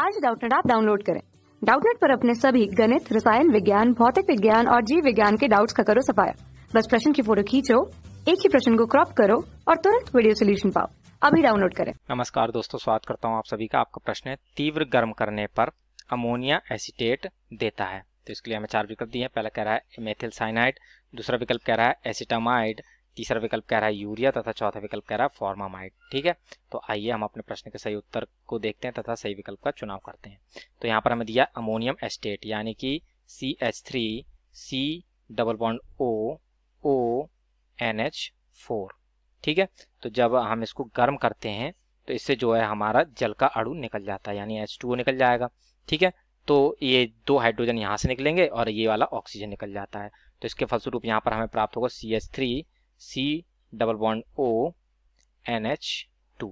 आज डाउटनेट आप डाउनलोड करें डाउटनेट पर अपने सभी गणित रसायन विज्ञान भौतिक विज्ञान और जीव विज्ञान के डाउट्स का करो सफाया बस प्रश्न की फोटो खींचो एक ही प्रश्न को क्रॉप करो और तुरंत वीडियो सोल्यूशन पाओ अभी डाउनलोड करें नमस्कार दोस्तों स्वागत करता हूँ आप सभी का आपका प्रश्न है तीव्र गर्म करने पर अमोनिया एसिटेट देता है तो इसके लिए हमें चार विकल्प दिए हैं पहला कह रहा है मेथिल साइनाइड दूसरा विकल्प कह रहा है एसिटामाइड तीसरा विकल्प कह रहा है यूरिया तथा चौथा विकल्प कह रहा है फॉर्मामाइड ठीक है तो आइए हम अपने प्रश्न के सही उत्तर को देखते हैं तथा सही विकल्प का चुनाव करते हैं तो यहाँ पर हमें दिया अमोनियम एस्टेट यानी कि C H three C double bond O O N H four ठीक है तो जब हम इसको गर्म करते हैं तो इससे जो है हमारा जल का अड़ू निकल जाता है यानी एच टू ओ निकल जाएगा ठीक है तो ये दो हाइड्रोजन यहाँ से निकलेंगे और ये वाला ऑक्सीजन निकल जाता है तो इसके फलस्वरूप यहाँ पर हमें प्राप्त होगा C H three C double bond O N H two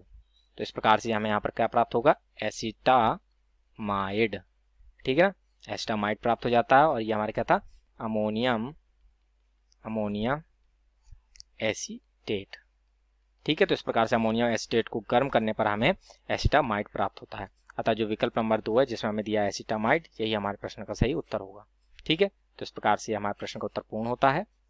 तो इस प्रकार से हमें यहाँ पर क्या प्राप्त होगा एसिटामाइड ठीक है ना एसिटामाइड प्राप्त हो जाता है और ये हमारे क्या था अमोनियम अमोनिया एसीटेट ठीक है तो इस प्रकार से अमोनिया एसीटेट को गर्म करने पर हमें एसिटामाइड प्राप्त होता है अतः जो विकल्प नंबर दो है जिसमें हमें दिया एसिटामाइड यही हमारे प्रश्न का सही उत्तर होगा ठीक है तो इस प्रकार से हमारे प्रश्न का उत्तर पूर्ण होता है